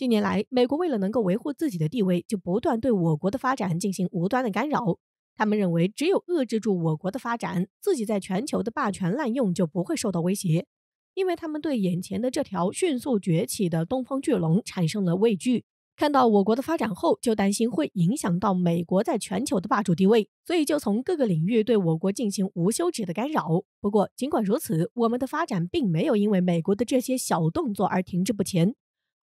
近年来，美国为了能够维护自己的地位，就不断对我国的发展进行无端的干扰。他们认为，只有遏制住我国的发展，自己在全球的霸权滥用就不会受到威胁。因为他们对眼前的这条迅速崛起的东方巨龙产生了畏惧，看到我国的发展后，就担心会影响到美国在全球的霸主地位，所以就从各个领域对我国进行无休止的干扰。不过，尽管如此，我们的发展并没有因为美国的这些小动作而停滞不前。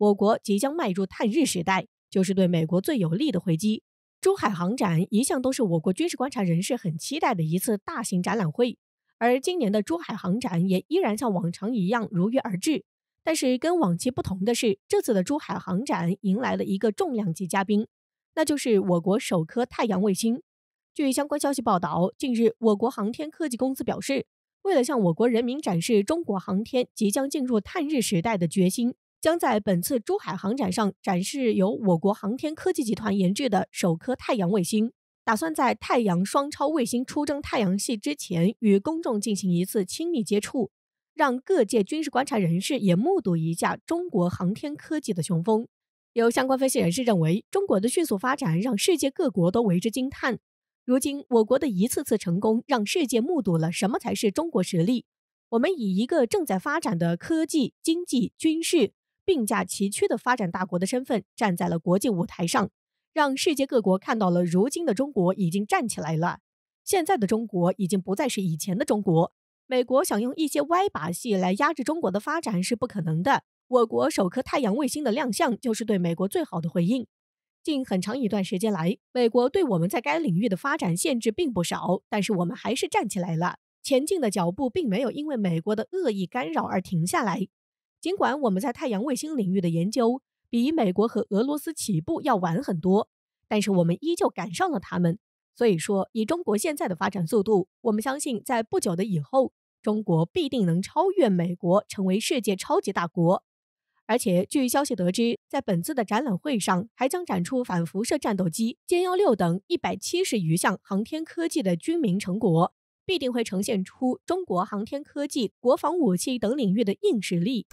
我国即将迈入探日时代，就是对美国最有力的回击。珠海航展一向都是我国军事观察人士很期待的一次大型展览会，而今年的珠海航展也依然像往常一样如约而至。但是跟往期不同的是，这次的珠海航展迎来了一个重量级嘉宾，那就是我国首颗太阳卫星。据相关消息报道，近日我国航天科技公司表示，为了向我国人民展示中国航天即将进入探日时代的决心。将在本次珠海航展上展示由我国航天科技集团研制的首颗太阳卫星，打算在太阳双超卫星出征太阳系之前，与公众进行一次亲密接触，让各界军事观察人士也目睹一下中国航天科技的雄风。有相关分析人士认为，中国的迅速发展让世界各国都为之惊叹。如今，我国的一次次成功，让世界目睹了什么才是中国实力。我们以一个正在发展的科技、经济、军事。并驾齐驱的发展大国的身份站在了国际舞台上，让世界各国看到了如今的中国已经站起来了。现在的中国已经不再是以前的中国，美国想用一些歪把戏来压制中国的发展是不可能的。我国首颗太阳卫星的亮相就是对美国最好的回应。近很长一段时间来，美国对我们在该领域的发展限制并不少，但是我们还是站起来了，前进的脚步并没有因为美国的恶意干扰而停下来。尽管我们在太阳卫星领域的研究比美国和俄罗斯起步要晚很多，但是我们依旧赶上了他们。所以说，以中国现在的发展速度，我们相信在不久的以后，中国必定能超越美国，成为世界超级大国。而且，据消息得知，在本次的展览会上，还将展出反辐射战斗机歼幺六等一百七十余项航天科技的军民成果，必定会呈现出中国航天科技、国防武器等领域的硬实力。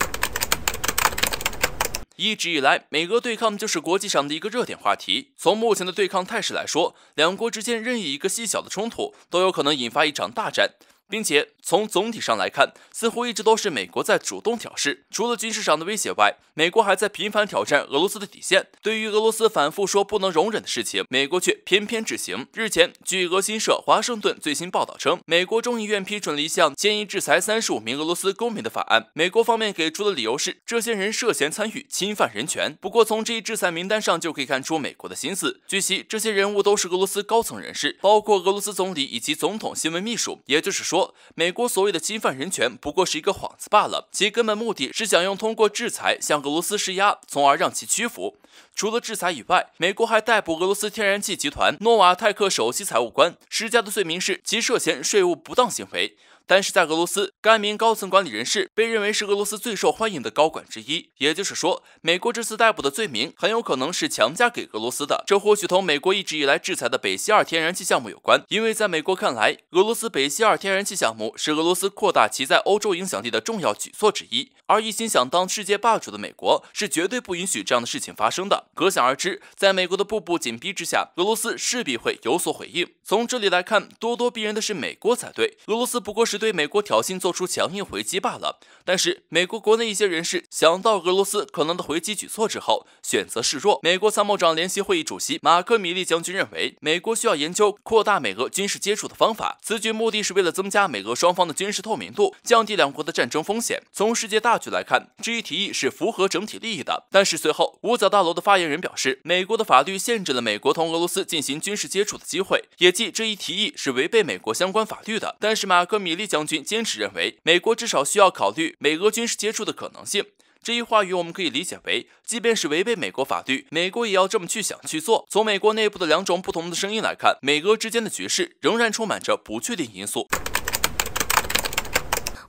一直以来，美俄对抗就是国际上的一个热点话题。从目前的对抗态势来说，两国之间任意一个细小的冲突都有可能引发一场大战。并且从总体上来看，似乎一直都是美国在主动挑事。除了军事上的威胁外，美国还在频繁挑战俄罗斯的底线。对于俄罗斯反复说不能容忍的事情，美国却偏偏执行。日前，据俄新社华盛顿最新报道称，美国众议院批准了一项建议制裁三十五名俄罗斯公民的法案。美国方面给出的理由是，这些人涉嫌参与侵犯人权。不过，从这一制裁名单上就可以看出美国的心思。据悉，这些人物都是俄罗斯高层人士，包括俄罗斯总理以及总统新闻秘书。也就是说，美国所谓的侵犯人权，不过是一个幌子罢了，其根本目的是想用通过制裁向俄罗斯施压，从而让其屈服。除了制裁以外，美国还逮捕俄罗斯天然气集团诺瓦泰克首席财务官，施加的罪名是其涉嫌税务不当行为。但是在俄罗斯，该名高层管理人士被认为是俄罗斯最受欢迎的高管之一。也就是说，美国这次逮捕的罪名很有可能是强加给俄罗斯的。这或许同美国一直以来制裁的北溪二天然气项目有关，因为在美国看来，俄罗斯北溪二天然气项目是俄罗斯扩大其在欧洲影响力的重要举措之一。而一心想当世界霸主的美国是绝对不允许这样的事情发生的。可想而知，在美国的步步紧逼之下，俄罗斯势必会有所回应。从这里来看，咄咄逼人的是美国才对，俄罗斯不过是。对美国挑衅做出强硬回击罢了。但是，美国国内一些人士想到俄罗斯可能的回击举措之后，选择示弱。美国参谋长联席会议主席马克·米利将军认为，美国需要研究扩大美俄军事接触的方法。此举目的是为了增加美俄双方的军事透明度，降低两国的战争风险。从世界大局来看，这一提议是符合整体利益的。但是，随后五角大楼的发言人表示，美国的法律限制了美国同俄罗斯进行军事接触的机会，也即这一提议是违背美国相关法律的。但是，马克·米利。将军坚持认为，美国至少需要考虑美俄军事接触的可能性。这一话语我们可以理解为，即便是违背美国法律，美国也要这么去想去做。从美国内部的两种不同的声音来看，美俄之间的局势仍然充满着不确定因素。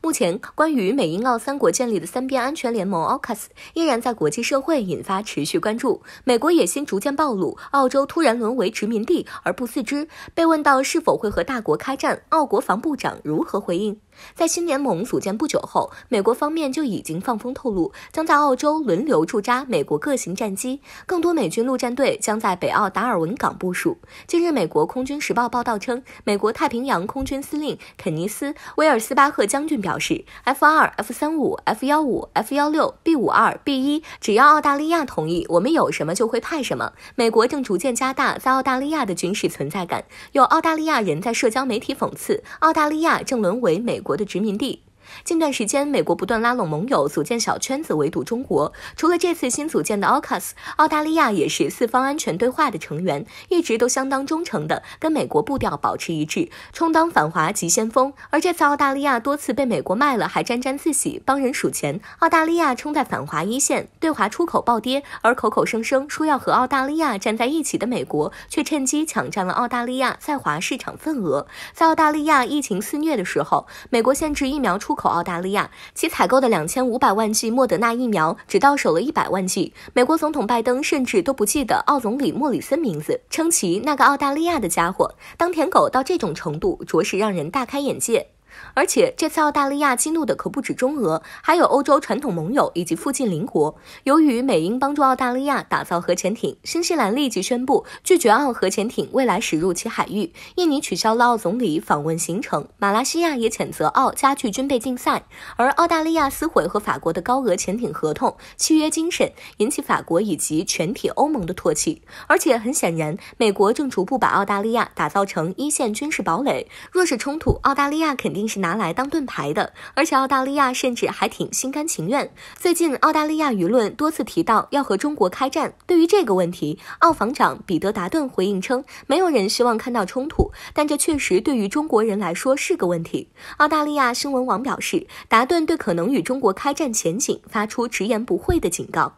目前，关于美英澳三国建立的三边安全联盟 （AUKUS） 依然在国际社会引发持续关注。美国野心逐渐暴露，澳洲突然沦为殖民地而不自知。被问到是否会和大国开战，澳国防部长如何回应？在新联盟组建不久后，美国方面就已经放风透露，将在澳洲轮流驻扎美国各型战机。更多美军陆战队将在北澳达尔文港部署。近日，美国空军时报报道称，美国太平洋空军司令肯尼斯·威尔斯巴赫将军表示：“F 二、F 三五、F 幺五、F 幺六、B 五二、B 一，只要澳大利亚同意，我们有什么就会派什么。”美国正逐渐加大在澳大利亚的军事存在感。有澳大利亚人在社交媒体讽刺：“澳大利亚正沦为美国。”国的殖民地。近段时间，美国不断拉拢盟友，组建小圈子围堵中国。除了这次新组建的 Ocas，澳大利亚也是四方安全对话的成员，一直都相当忠诚的，跟美国步调保持一致，充当反华急先锋。而这次澳大利亚多次被美国卖了，还沾沾自喜帮人数钱。澳大利亚冲在反华一线，对华出口暴跌，而口口声声说要和澳大利亚站在一起的美国，却趁机抢占了澳大利亚在华市场份额。在澳大利亚疫情肆虐的时候，美国限制疫苗出。口澳大利亚，其采购的两千五百万剂莫德纳疫苗只到手了一百万剂。美国总统拜登甚至都不记得澳总理莫里森名字，称其“那个澳大利亚的家伙”。当舔狗到这种程度，着实让人大开眼界。而且这次澳大利亚激怒的可不止中俄，还有欧洲传统盟友以及附近邻国。由于美英帮助澳大利亚打造核潜艇，新西兰立即宣布拒绝澳核潜艇未来驶入其海域。印尼取消了澳总理访问行程，马来西亚也谴责澳加剧军备竞赛。而澳大利亚撕毁和法国的高额潜艇合同，契约精神引起法国以及全体欧盟的唾弃。而且很显然，美国正逐步把澳大利亚打造成一线军事堡垒。若是冲突，澳大利亚肯定。是拿来当盾牌的，而且澳大利亚甚至还挺心甘情愿。最近，澳大利亚舆论多次提到要和中国开战。对于这个问题，澳防长彼得达顿回应称，没有人希望看到冲突，但这确实对于中国人来说是个问题。澳大利亚新闻网表示，达顿对可能与中国开战前景发出直言不讳的警告。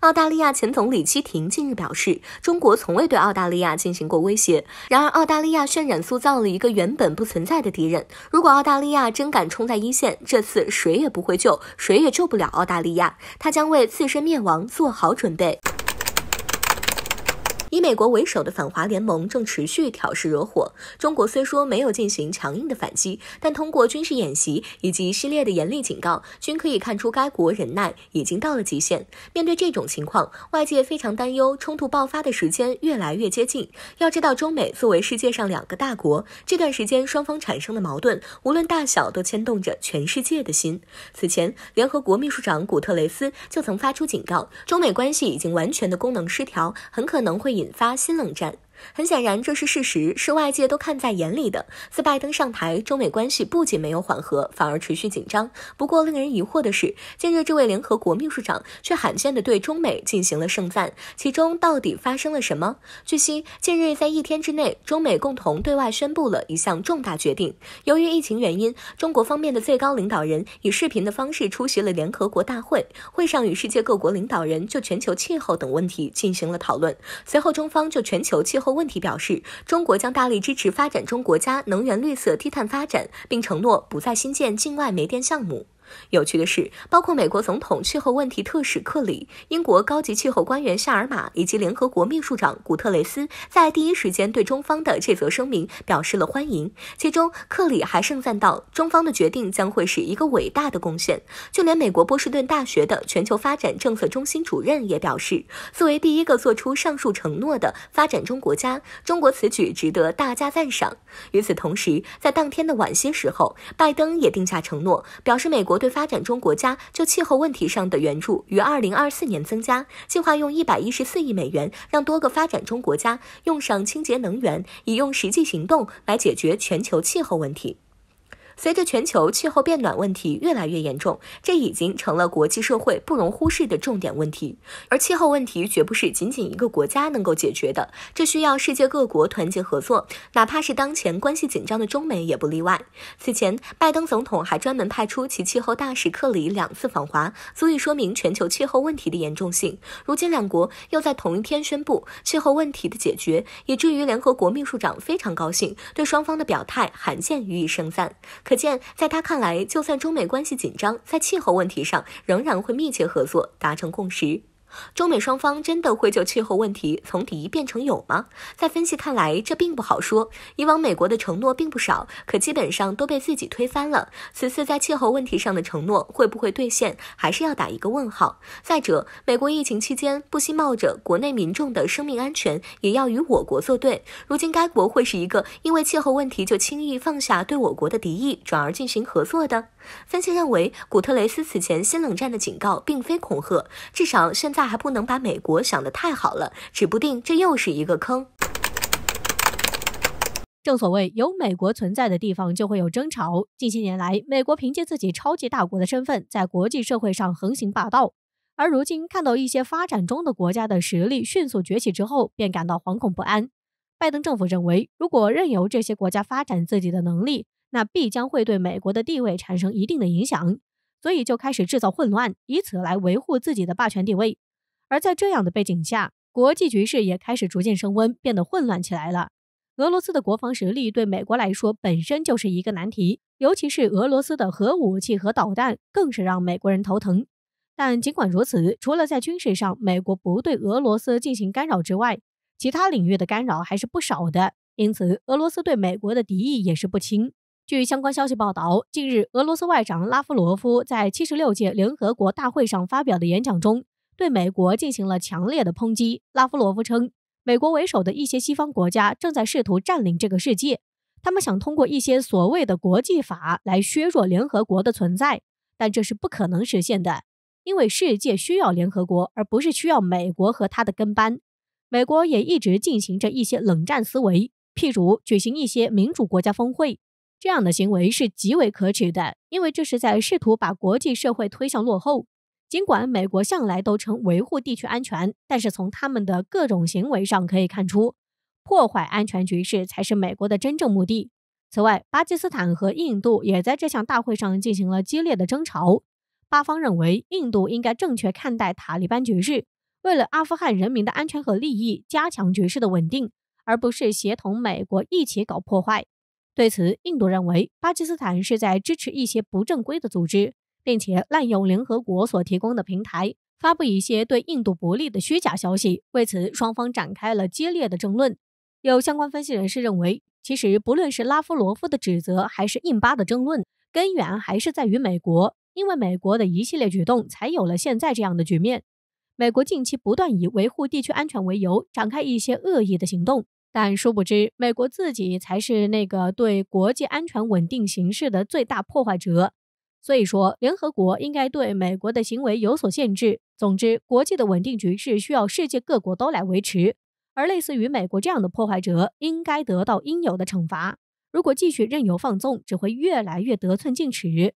澳大利亚前总理基廷近日表示，中国从未对澳大利亚进行过威胁。然而，澳大利亚渲染塑造了一个原本不存在的敌人。如果澳大利亚真敢冲在一线，这次谁也不会救，谁也救不了澳大利亚。他将为自身灭亡做好准备。以美国为首的反华联盟正持续挑事惹火中国，虽说没有进行强硬的反击，但通过军事演习以及系列的严厉警告，均可以看出该国忍耐已经到了极限。面对这种情况，外界非常担忧，冲突爆发的时间越来越接近。要知道，中美作为世界上两个大国，这段时间双方产生的矛盾，无论大小，都牵动着全世界的心。此前，联合国秘书长古特雷斯就曾发出警告，中美关系已经完全的功能失调，很可能会引。引发新冷战。很显然，这是事实，是外界都看在眼里的。自拜登上台，中美关系不仅没有缓和，反而持续紧张。不过，令人疑惑的是，近日这位联合国秘书长却罕见地对中美进行了盛赞。其中到底发生了什么？据悉，近日在一天之内，中美共同对外宣布了一项重大决定。由于疫情原因，中国方面的最高领导人以视频的方式出席了联合国大会，会上与世界各国领导人就全球气候等问题进行了讨论。随后，中方就全球气候后问题表示，中国将大力支持发展中国家能源绿色低碳发展，并承诺不再新建境外煤电项目。有趣的是，包括美国总统气候问题特使克里、英国高级气候官员夏尔马以及联合国秘书长古特雷斯，在第一时间对中方的这则声明表示了欢迎。其中，克里还盛赞道：“中方的决定将会是一个伟大的贡献。”就连美国波士顿大学的全球发展政策中心主任也表示：“作为第一个做出上述承诺的发展中国家，中国此举值得大加赞赏。”与此同时，在当天的晚些时候，拜登也定下承诺，表示美国。对发展中国家就气候问题上的援助于二零二四年增加，计划用一百一十四亿美元，让多个发展中国家用上清洁能源，以用实际行动来解决全球气候问题。随着全球气候变暖问题越来越严重，这已经成了国际社会不容忽视的重点问题。而气候问题绝不是仅仅一个国家能够解决的，这需要世界各国团结合作，哪怕是当前关系紧张的中美也不例外。此前，拜登总统还专门派出其气候大使克里两次访华，足以说明全球气候问题的严重性。如今，两国又在同一天宣布气候问题的解决，以至于联合国秘书长非常高兴，对双方的表态罕见予以盛赞。可见，在他看来，就算中美关系紧张，在气候问题上仍然会密切合作，达成共识。中美双方真的会就气候问题从敌变成友吗？在分析看来，这并不好说。以往美国的承诺并不少，可基本上都被自己推翻了。此次在气候问题上的承诺会不会兑现，还是要打一个问号。再者，美国疫情期间不惜冒着国内民众的生命安全，也要与我国作对。如今该国会是一个因为气候问题就轻易放下对我国的敌意，转而进行合作的？分析认为，古特雷斯此前新冷战的警告并非恐吓，至少现。在还不能把美国想得太好了，指不定这又是一个坑。正所谓有美国存在的地方就会有争吵。近些年来，美国凭借自己超级大国的身份在国际社会上横行霸道，而如今看到一些发展中的国家的实力迅速崛起之后，便感到惶恐不安。拜登政府认为，如果任由这些国家发展自己的能力，那必将会对美国的地位产生一定的影响，所以就开始制造混乱，以此来维护自己的霸权地位。而在这样的背景下，国际局势也开始逐渐升温，变得混乱起来了。俄罗斯的国防实力对美国来说本身就是一个难题，尤其是俄罗斯的核武器和导弹，更是让美国人头疼。但尽管如此，除了在军事上美国不对俄罗斯进行干扰之外，其他领域的干扰还是不少的。因此，俄罗斯对美国的敌意也是不轻。据相关消息报道，近日俄罗斯外长拉夫罗夫在七十六届联合国大会上发表的演讲中。对美国进行了强烈的抨击。拉夫罗夫称，美国为首的一些西方国家正在试图占领这个世界，他们想通过一些所谓的国际法来削弱联合国的存在，但这是不可能实现的，因为世界需要联合国，而不是需要美国和他的跟班。美国也一直进行着一些冷战思维，譬如举行一些民主国家峰会，这样的行为是极为可耻的，因为这是在试图把国际社会推向落后。尽管美国向来都称维护地区安全，但是从他们的各种行为上可以看出，破坏安全局势才是美国的真正目的。此外，巴基斯坦和印度也在这项大会上进行了激烈的争吵。巴方认为，印度应该正确看待塔利班局势，为了阿富汗人民的安全和利益，加强局势的稳定，而不是协同美国一起搞破坏。对此，印度认为巴基斯坦是在支持一些不正规的组织。并且滥用联合国所提供的平台，发布一些对印度不利的虚假消息。为此，双方展开了激烈的争论。有相关分析人士认为，其实不论是拉夫罗夫的指责，还是印巴的争论，根源还是在于美国，因为美国的一系列举动才有了现在这样的局面。美国近期不断以维护地区安全为由，展开一些恶意的行动，但殊不知，美国自己才是那个对国际安全稳定形势的最大破坏者。所以说，联合国应该对美国的行为有所限制。总之，国际的稳定局势需要世界各国都来维持，而类似于美国这样的破坏者，应该得到应有的惩罚。如果继续任由放纵，只会越来越得寸进尺。